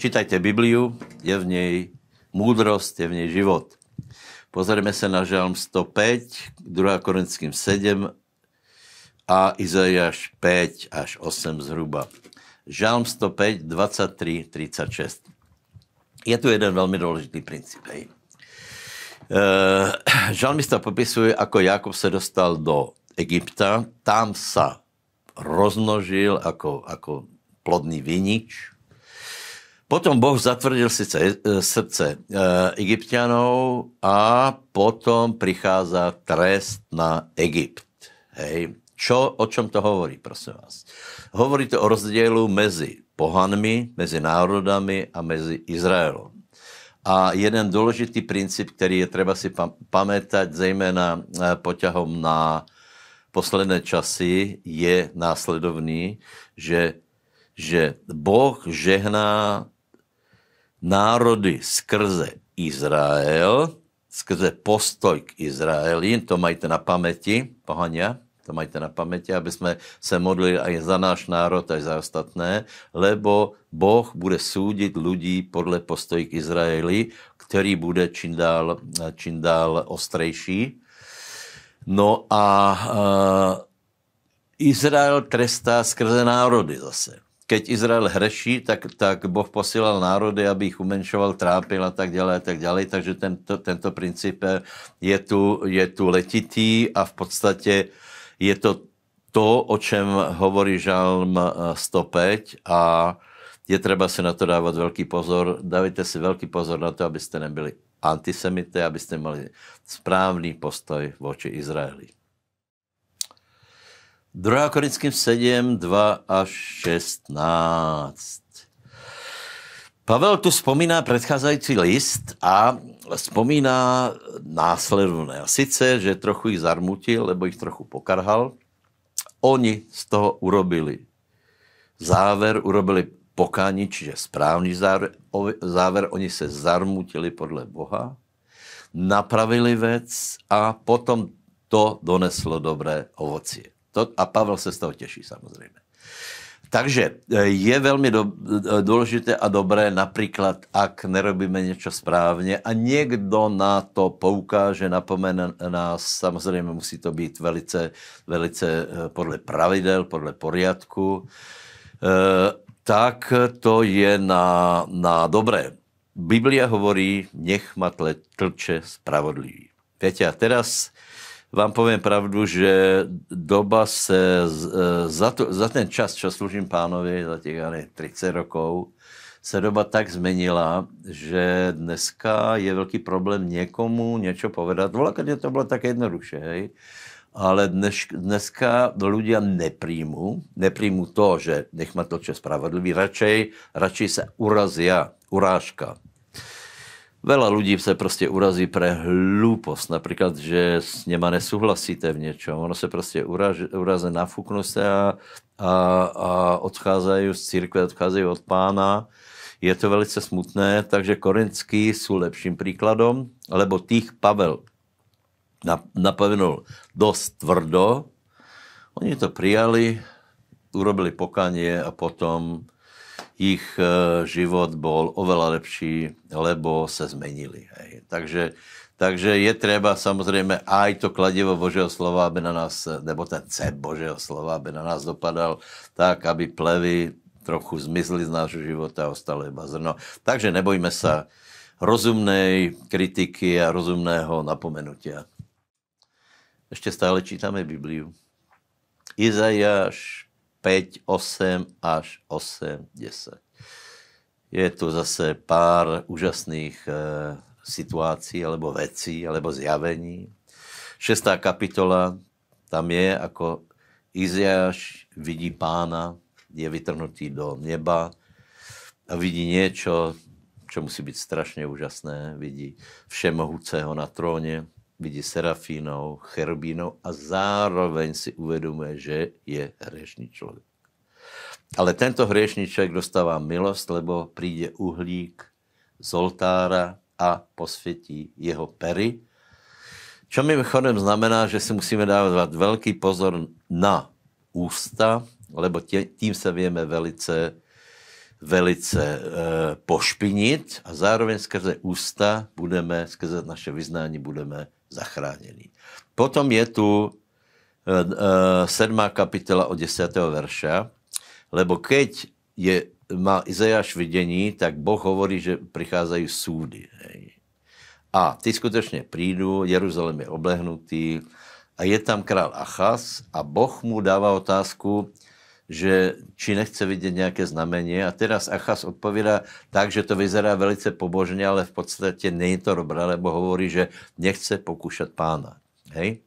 Čítajte Bibliu, je v něj můdrost, je v něj život. Pozrieme se na Žalm 105, 2. Korinským 7 a Izajáš 5 až 8 zhruba. Žalm 105, 23, 36. Je tu jeden velmi důležitý princip. Hej. Uh, žalmista popisuje, ako Jakob se dostal do Egypta, tam sa roznožil jako, jako plodný vinič, Potom Boh zatvrdil sice eh, srdce eh, egyptianov a potom prichádza trest na Egypt. Hej. Čo, o čom to hovorí, prosím vás? Hovorí to o rozdělu mezi pohanmi, mezi národami a mezi Izraelom. A jeden důležitý princip, který je třeba si pamatovat, zejména eh, poťahom na posledné časy, je následovný, že, že Boh žehná národy skrze Izrael, skrze postoj k Izraeli, to majte na paměti, pohania, to majte na paměti, aby jsme se modlili aj za náš národ, aj za ostatné, lebo Boh bude soudit lidí podle postoj k Izraeli, který bude čím dál, čím dál ostrejší. No a uh, Izrael trestá skrze národy zase keď Izrael hreší, tak, tak Boh posílal národy, aby jich umenšoval, trápil a tak dále, a tak dále. Takže tento, tento princip je tu, je tu letitý a v podstatě je to to, o čem hovorí Žalm 105 eh, a je třeba si na to dávat velký pozor. Dávejte si velký pozor na to, abyste nebyli antisemité, abyste měli správný postoj vůči Izraeli. 2. Korinským 7, 2 až 16. Pavel tu vzpomíná předcházející list a vzpomíná následovné. A sice, že trochu jich zarmutil, nebo jich trochu pokarhal. Oni z toho urobili záver, urobili pokání, čiže správný záver, záver. Oni se zarmutili podle Boha, napravili věc a potom to doneslo dobré ovocie. To, a Pavel se z toho těší samozřejmě. Takže eh, je velmi do, eh, důležité a dobré například, ak nerobíme něco správně a někdo na to poukáže, napomene nás, samozřejmě musí to být velice, velice eh, podle pravidel, podle poriadku, tak to je na, na dobré. Biblia hovorí, nech matle tlče spravodlivý. Víte, a teraz vám povím pravdu, že doba se e, za, to, za ten čas, co služím pánovi, za těch ne, 30 rokov, se doba tak změnila, že dneska je velký problém někomu něco povedat. Volakadě to bylo tak jednoduše, hej? ale dneš, dneska lidé nepríjmu, nepríjmu to, že nech má to spravedlivý, radšej, radšej se urazí urážka. Veľa ľudí se prostě urazí pre hlupost, například, že s něma nesouhlasíte v něčem. Ono se prostě uraze, uraze nafuknou se a, a, a odcházejí z církve, odcházejí od pána. Je to velice smutné, takže korinský jsou lepším příkladem, lebo tých Pavel napomenul dost tvrdo. Oni to přijali, urobili pokanie a potom ich eh, život bol oveľa lepší, lebo se zmenili. Hej. Takže, takže je treba samozřejmě aj to kladivo Božího slova, aby na nás, eh, nebo ten cep Božího slova, aby na nás dopadal tak, aby plevy trochu zmizly z nášho života a ostalo iba zrno. Takže nebojme se rozumnej kritiky a rozumného napomenutia. Ještě stále čítáme Bibliu. Izajáš 5, 8 až 8, 10. Je tu zase pár úžasných e, situací, alebo vecí, alebo zjavení. Šestá kapitola, tam je, ako Izeáš vidí pána, je vytrhnutý do neba a vidí niečo, čo musí být strašně úžasné, vidí všemohúceho na tróně, vidí Serafínou, Cherubínou a zároveň si uvědomuje, že je hřešný člověk. Ale tento hřešný člověk dostává milost, lebo přijde uhlík z oltára a posvětí jeho pery, čo vychodem znamená, že si musíme dávat velký pozor na ústa, lebo tím se víme velice velice e, pošpinit a zároveň skrze ústa budeme, skrze naše vyznání budeme zachráněni. Potom je tu e, e, sedmá kapitola od 10. verša, lebo keď je, má Izajáš vidění, tak Boh hovorí, že přicházejí súdy. Hej. A ty skutečně přijdu, Jeruzalém je oblehnutý a je tam král Achas a Boh mu dává otázku, že či nechce vidět nějaké znamení. A teraz Achas odpovídá tak, že to vyzerá velice pobožně, ale v podstatě není to dobré, lebo hovorí, že nechce pokušat pána. Hej?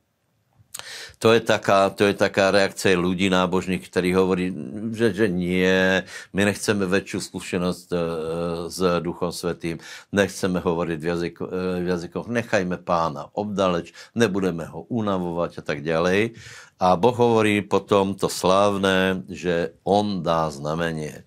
to je taká, to je taká reakce ľudí nábožných, ktorí hovorí, že, že nie, my nechceme väčšiu skúsenosť eh, s Duchom Svetým, nechceme hovoriť v, jazyko, eh, v jazykoch, nechajme pána obdaleč, nebudeme ho unavovať a tak ďalej. A Boh hovorí potom to slávne, že on dá znamenie.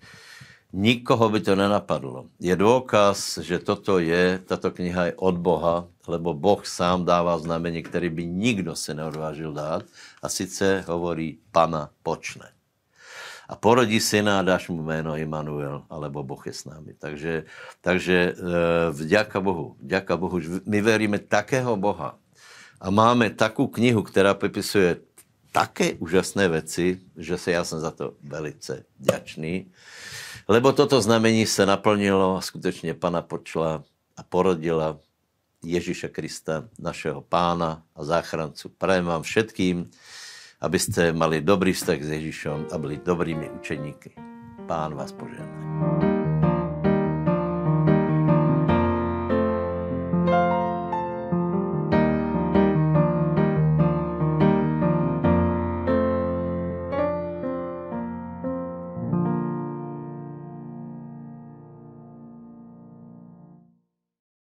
Nikoho by to nenapadlo. Je důkaz, že toto je, tato kniha je od Boha, lebo Boh sám dává znamení, které by nikdo se neodvážil dát a sice hovorí pana počne. A porodí syna a dáš mu jméno Immanuel, alebo Boh je s námi. Takže, takže eh, vďaka Bohu, vďaka Bohu, my veríme takého Boha a máme takovou knihu, která popisuje také úžasné věci, že se já jsem za to velice vděčný. Lebo toto znamení se naplnilo, skutečně pana počla a porodila Ježíše Krista, našeho pána a záchrancu. Prajem vám všetkým, abyste mali dobrý vztah s Ježíšem a byli dobrými učeníky. Pán vás požehná.